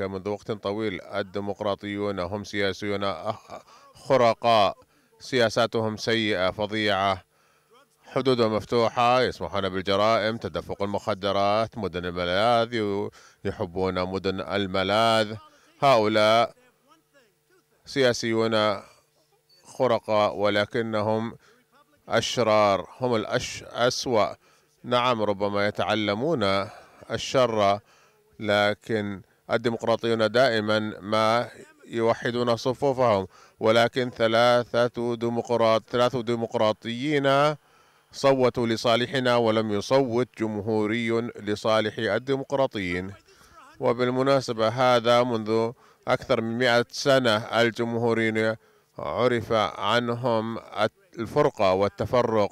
هناك منذ وقت طويل الديمقراطيون هم سياسيون خرقاء سياساتهم سيئة فظيعة حدود مفتوحة يسمحون بالجرائم تدفق المخدرات مدن الملاذ يحبون مدن الملاذ هؤلاء سياسيون خرقاء ولكنهم أشرار هم الأش أسوأ نعم ربما يتعلمون الشر لكن الديمقراطيون دائما ما يوحدون صفوفهم ولكن ثلاثة ديمقراط ثلاث ديمقراطيين صوتوا لصالحنا ولم يصوت جمهوري لصالح الديمقراطيين وبالمناسبة هذا منذ أكثر من مئة سنة الجمهوريين عرف عنهم الفرقة والتفرق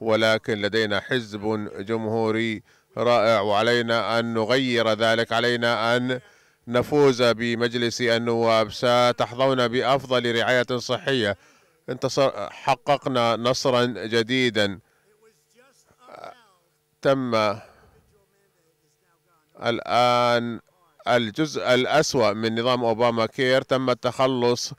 ولكن لدينا حزب جمهوري رائع وعلينا أن نغير ذلك علينا أن نفوز بمجلس النواب ستحظون بأفضل رعاية صحية انتصر حققنا نصرا جديدا تم الآن الجزء الأسوأ من نظام أوباما كير تم التخلص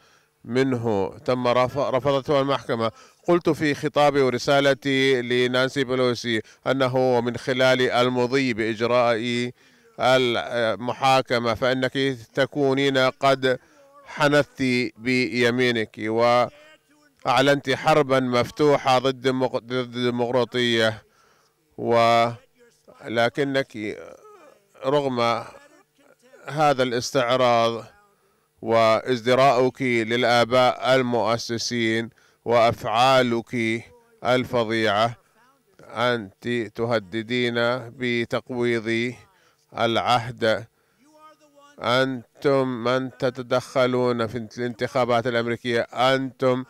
منه تم رفضته المحكمة قلت في خطابي ورسالتي لنانسي بلوسي أنه من خلال المضي بإجراء المحاكمة فإنك تكونين قد حنثت بيمينك وأعلنت حربا مفتوحة ضد الديمقراطية ولكنك رغم هذا الاستعراض وازدراؤك للآباء المؤسسين وأفعالك الفظيعة أنت تهددين بتقويض العهد أنتم من تتدخلون في الانتخابات الأمريكية أنتم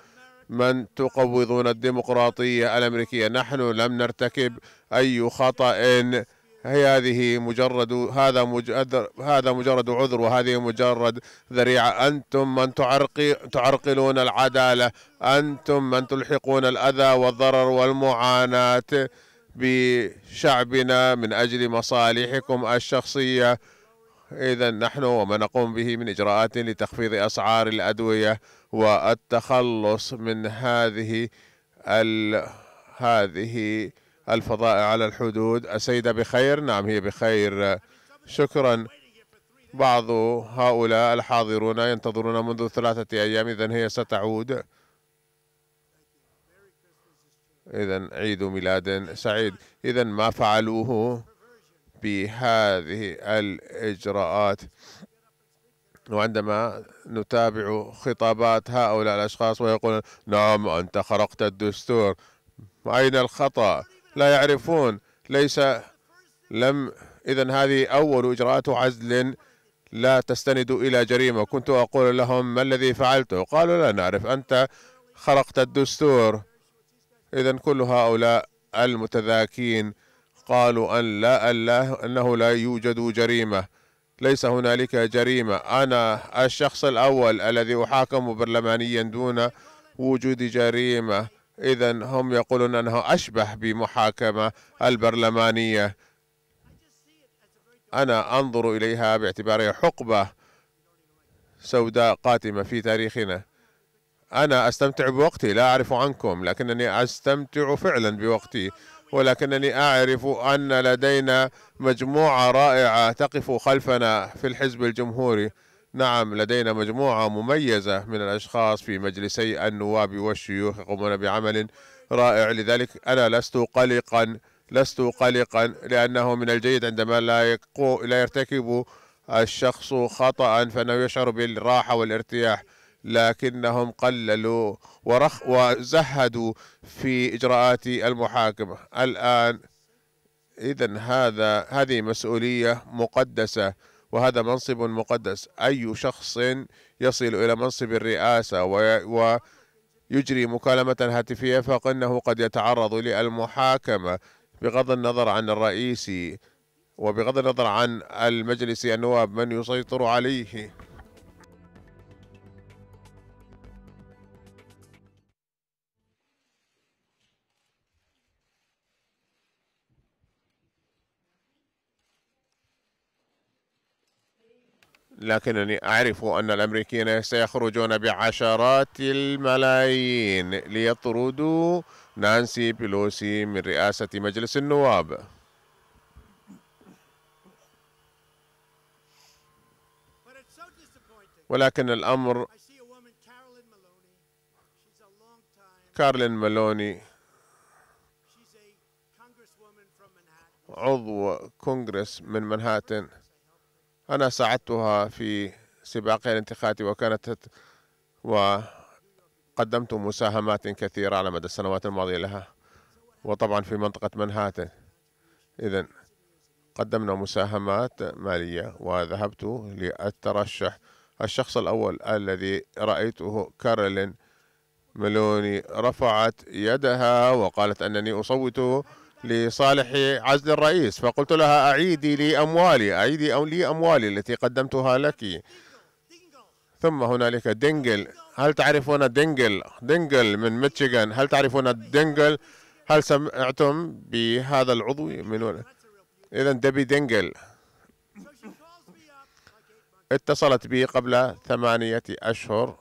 من تقوضون الديمقراطية الأمريكية نحن لم نرتكب أي خطأ هي هذه مجرد هذا مجرد هذا مجرد عذر وهذه مجرد ذريعه انتم من تعرقلون العداله انتم من تلحقون الاذى والضرر والمعاناه بشعبنا من أجل مصالحكم الشخصية إذا نحن وما نقوم به من إجراءات لتخفيض أسعار الأدوية والتخلص من هذه ال... هذه الفضاء على الحدود السيدة بخير نعم هي بخير شكرا بعض هؤلاء الحاضرون ينتظرون منذ ثلاثة أيام إذا هي ستعود إذا عيد ميلاد سعيد إذا ما فعلوه بهذه الإجراءات وعندما نتابع خطابات هؤلاء الأشخاص ويقولون نعم أنت خرقت الدستور أين الخطأ لا يعرفون ليس لم إذا هذه أول إجراءات عزل لا تستند إلى جريمة كنت أقول لهم ما الذي فعلته قالوا لا نعرف أنت خرقت الدستور إذا كل هؤلاء المتذاكين قالوا أن لا أنه, أنه لا يوجد جريمة ليس هنالك جريمة أنا الشخص الأول الذي أحاكم برلمانيا دون وجود جريمة إذا هم يقولون أنه أشبه بمحاكمة البرلمانية أنا أنظر إليها باعتبارها حقبة سوداء قاتمة في تاريخنا أنا أستمتع بوقتي لا أعرف عنكم لكنني أستمتع فعلا بوقتي ولكنني أعرف أن لدينا مجموعة رائعة تقف خلفنا في الحزب الجمهوري نعم لدينا مجموعة مميزة من الأشخاص في مجلسي النواب والشيوخ يقومون بعمل رائع لذلك أنا لست قلقا لست قلقا لأنه من الجيد عندما لا, لا يرتكب الشخص خطأ فإنه يشعر بالراحة والارتياح لكنهم قللوا ورخ وزهدوا في إجراءات المحاكمة الآن إذا هذا هذه مسؤولية مقدسة وهذا منصب مقدس أي شخص يصل إلى منصب الرئاسة ويجري مكالمة هاتفية فإنه قد يتعرض للمحاكمة بغض النظر عن الرئيس وبغض النظر عن المجلس النواب من يسيطر عليه لكنني أعرف أن الأمريكيين سيخرجون بعشرات الملايين ليطردوا نانسي بيلوسي من رئاسة مجلس النواب ولكن الأمر كارلين مالوني عضو كونغرس من منهاتن أنا ساعدتها في سباقها الانتخابي وكانت وقدمت مساهمات كثيرة على مدى السنوات الماضية لها وطبعا في منطقة منهاتن إذا قدمنا مساهمات مالية وذهبت لأترشح الشخص الأول الذي رأيته كارلين ميلوني رفعت يدها وقالت أنني أصوت لصالح عزل الرئيس فقلت لها أعيدي لي أموالي أعيدي أو لي أموالي التي قدمتها لك ثم هنالك دينجل هل تعرفون دينجل دينجل من ميتشيغان هل تعرفون دينجل هل سمعتم بهذا العضو من إذا دبي دينجل اتصلت بي قبل ثمانية أشهر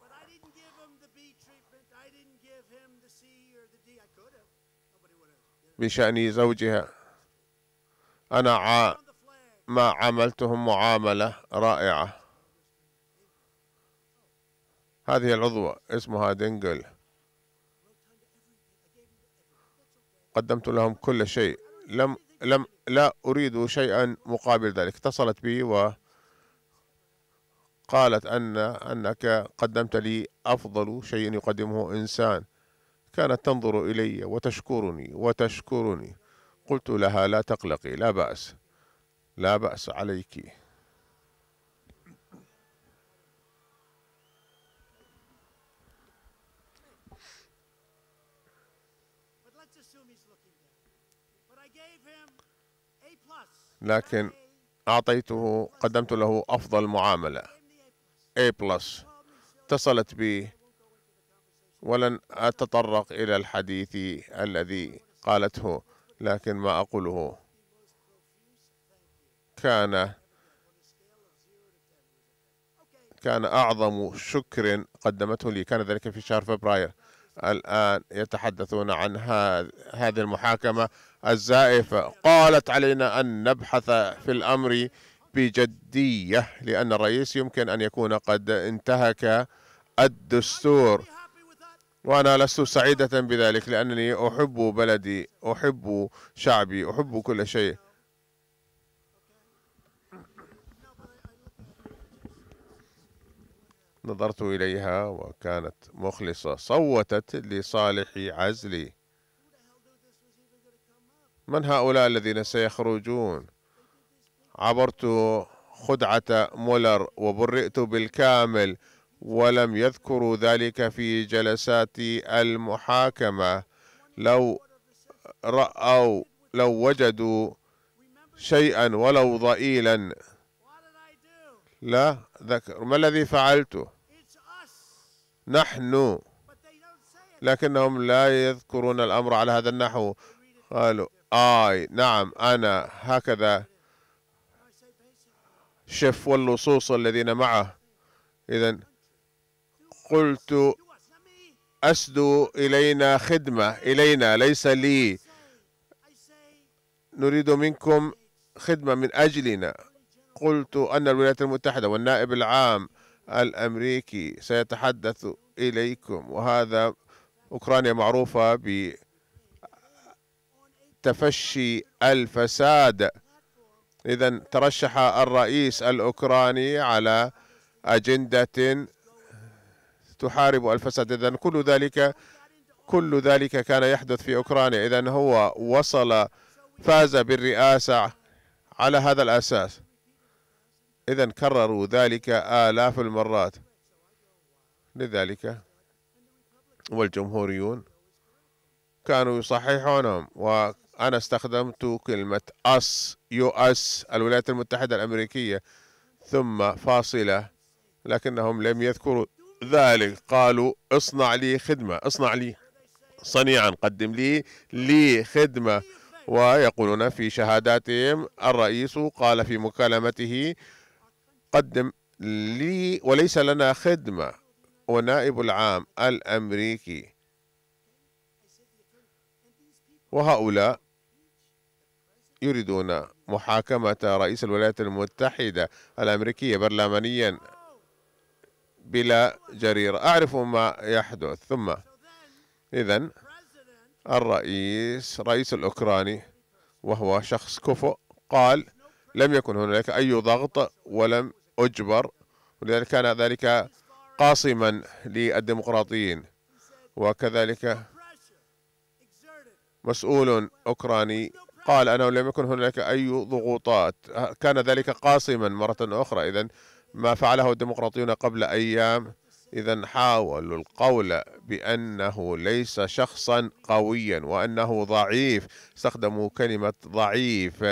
بشأن زوجها أنا ع... ما عاملتهم معاملة رائعة هذه العضوة اسمها دينجل قدمت لهم كل شيء لم لم لا أريد شيئا مقابل ذلك اتصلت بي وقالت أن أنك قدمت لي أفضل شيء يقدمه إنسان كانت تنظر إلي وتشكرني وتشكرني قلت لها لا تقلقي لا بأس لا بأس عليك لكن أعطيته قدمت له أفضل معاملة A بلس اتصلت بي ولن أتطرق إلى الحديث الذي قالته لكن ما أقوله كان كان أعظم شكر قدمته لي كان ذلك في شهر فبراير الآن يتحدثون عن هذه المحاكمة الزائفة قالت علينا أن نبحث في الأمر بجدية لأن الرئيس يمكن أن يكون قد انتهك الدستور وأنا لست سعيدة بذلك لأنني أحب بلدي أحب شعبي أحب كل شيء نظرت إليها وكانت مخلصة صوتت لصالح عزلي من هؤلاء الذين سيخرجون عبرت خدعة مولر وبرئت بالكامل ولم يذكروا ذلك في جلسات المحاكمة لو رأوا لو وجدوا شيئا ولو ضئيلا لا ذكر ما الذي فعلته نحن لكنهم لا يذكرون الأمر على هذا النحو قالوا آي نعم أنا هكذا شف واللصوص الذين معه إذا قلت أسدو إلينا خدمة إلينا ليس لي نريد منكم خدمة من أجلنا قلت أن الولايات المتحدة والنائب العام الأمريكي سيتحدث إليكم وهذا أوكرانيا معروفة بتفشي الفساد إذا ترشح الرئيس الأوكراني على أجندة تحارب الفساد إذا كل ذلك كل ذلك كان يحدث في أوكرانيا إذا هو وصل فاز بالرئاسة على هذا الأساس إذا كرروا ذلك آلاف المرات لذلك والجمهوريون كانوا يصححونهم وأنا استخدمت كلمة أس يو أس الولايات المتحدة الأمريكية ثم فاصلة لكنهم لم يذكروا ذلك قالوا اصنع لي خدمة اصنع لي صنيعا قدم لي لي خدمة ويقولون في شهاداتهم الرئيس قال في مكالمته قدم لي وليس لنا خدمة ونائب العام الأمريكي وهؤلاء يريدون محاكمة رئيس الولايات المتحدة الأمريكية برلمانيا بلا جريرة أعرف ما يحدث ثم إذا الرئيس رئيس الأوكراني وهو شخص كفؤ قال لم يكن هناك أي ضغط ولم أجبر ولذلك كان ذلك قاصما للديمقراطيين وكذلك مسؤول أوكراني قال أنه لم يكن هناك أي ضغوطات كان ذلك قاصما مرة أخرى إذا ما فعله الديمقراطيون قبل أيام إذا حاولوا القول بأنه ليس شخصا قويا وأنه ضعيف استخدموا كلمة ضعيف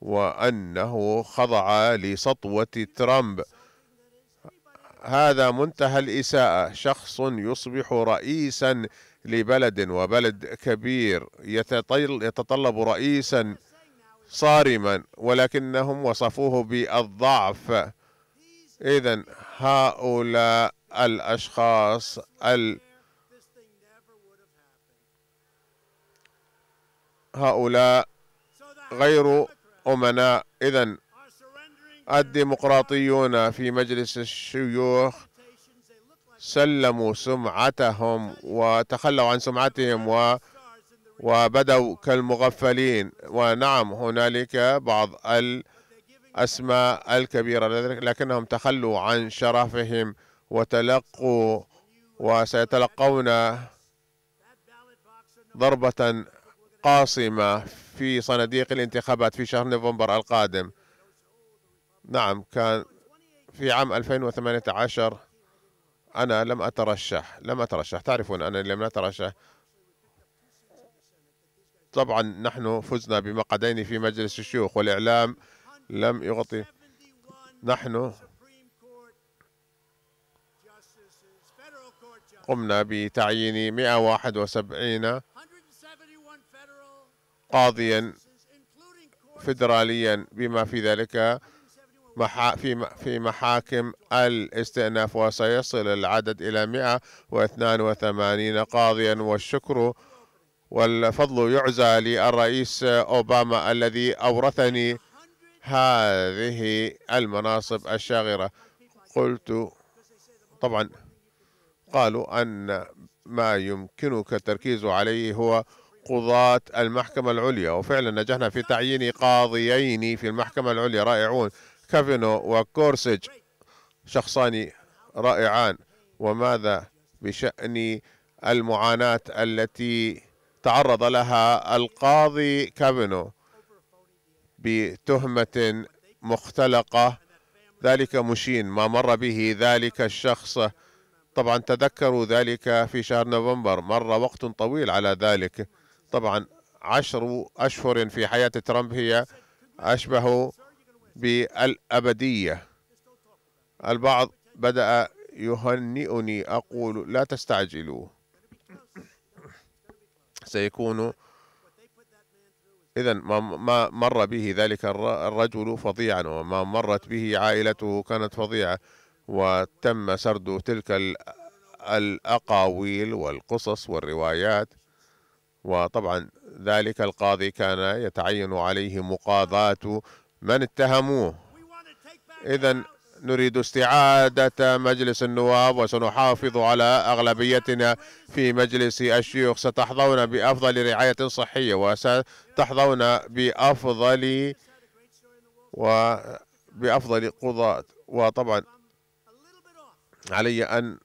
وأنه خضع لسطوة ترامب هذا منتهى الإساءة شخص يصبح رئيسا لبلد وبلد كبير يتطلب رئيسا صارما ولكنهم وصفوه بالضعف إذا هؤلاء الأشخاص ال هؤلاء غير أمناء إذا الديمقراطيون في مجلس الشيوخ سلموا سمعتهم وتخلوا عن سمعتهم و وبدوا كالمغفلين ونعم هنالك بعض ال أسماء الكبيرة لكنهم تخلوا عن شرفهم وتلقوا وسيتلقون ضربة قاصمة في صناديق الانتخابات في شهر نوفمبر القادم نعم كان في عام 2018 أنا لم أترشح لم أترشح تعرفون أنا لم أترشح طبعا نحن فزنا بمقعدين في مجلس الشيوخ والإعلام لم يغطي نحن قمنا بتعيين 171 قاضيا فدراليا بما في ذلك في محاكم الاستئناف وسيصل العدد إلى 182 قاضيا والشكر والفضل يعزى للرئيس أوباما الذي أورثني هذه المناصب الشاغرة قلت طبعا قالوا أن ما يمكنك التركيز عليه هو قضاة المحكمة العليا وفعلا نجحنا في تعيين قاضيين في المحكمة العليا رائعون كافينو وكورسج شخصان رائعان وماذا بشأن المعاناة التي تعرض لها القاضي كافينو بتهمة مختلقة ذلك مشين ما مر به ذلك الشخص طبعا تذكروا ذلك في شهر نوفمبر مر وقت طويل على ذلك طبعا عشر أشهر في حياة ترامب هي أشبه بالأبدية البعض بدأ يهنئني أقول لا تستعجلوا سيكون إذا ما مر به ذلك الرجل فظيعا وما مرت به عائلته كانت فظيعة وتم سرد تلك الأقاويل والقصص والروايات وطبعا ذلك القاضي كان يتعين عليه مقاضاة من اتهموه إذا نريد استعادة مجلس النواب وسنحافظ على أغلبيتنا في مجلس الشيوخ ستحظون بأفضل رعاية صحية وستحظون بأفضل وبأفضل قضاة وطبعا علي أن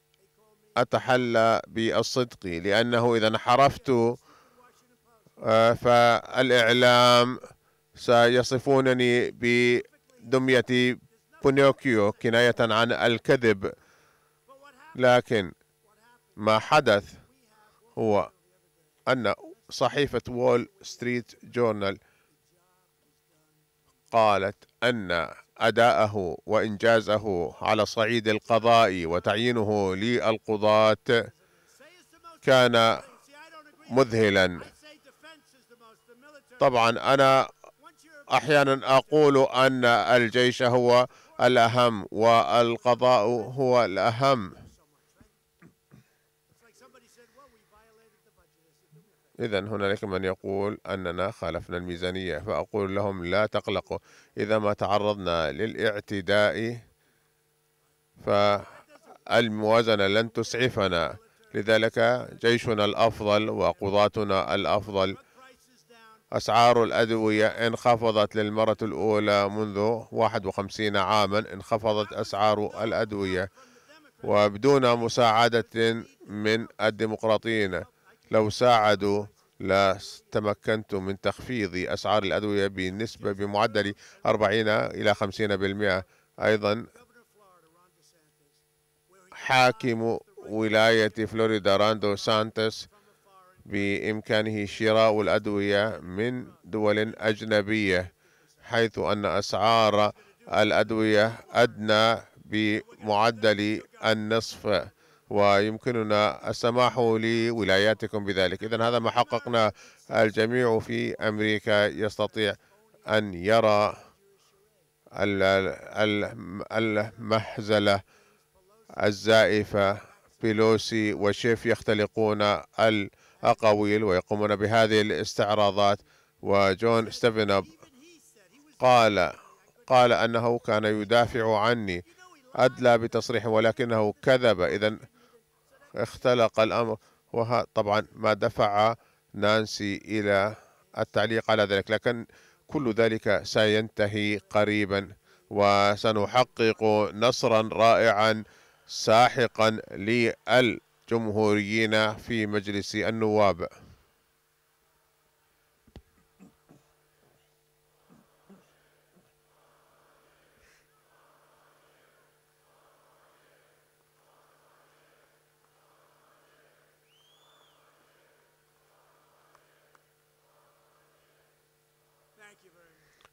أتحلى بالصدق لأنه إذا انحرفت آه، فالإعلام سيصفونني بدمية بونيوكيو كناية عن الكذب لكن ما حدث هو أن صحيفة وول ستريت جورنال قالت أن أداءه وإنجازه على صعيد القضاء وتعيينه للقضاة كان مذهلا طبعا أنا أحيانا أقول أن الجيش هو الأهم والقضاء هو الأهم إذا هنالك من يقول أننا خالفنا الميزانية فأقول لهم لا تقلقوا إذا ما تعرضنا للاعتداء فالموازنة لن تسعفنا لذلك جيشنا الأفضل وقضاتنا الأفضل أسعار الأدوية انخفضت للمرة الأولى منذ 51 عاما انخفضت أسعار الأدوية وبدون مساعدة من الديمقراطيين لو ساعدوا تمكنت من تخفيض أسعار الأدوية بنسبة بمعدل 40 إلى 50% أيضا حاكم ولاية فلوريدا راندو سانتس بإمكانه شراء الأدوية من دول أجنبية حيث أن أسعار الأدوية أدنى بمعدل النصف ويمكننا السماح لولاياتكم بذلك إذا هذا ما حققنا الجميع في أمريكا يستطيع أن يرى المهزلة الزائفة بيلوسي وشيف يختلقون ال أقاويل ويقومون بهذه الاستعراضات وجون ستيفنب قال قال أنه كان يدافع عني أدلى بتصريح ولكنه كذب إذا اختلق الأمر وها طبعا ما دفع نانسي إلى التعليق على ذلك لكن كل ذلك سينتهي قريبا وسنحقق نصرا رائعا ساحقا لل جمهوريين في مجلس النواب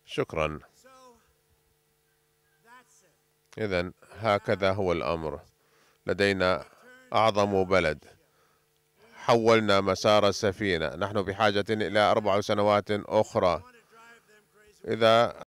شكرا إذا هكذا هو الأمر لدينا أعظم بلد حولنا مسار السفينة نحن بحاجة إلى أربع سنوات أخرى إذا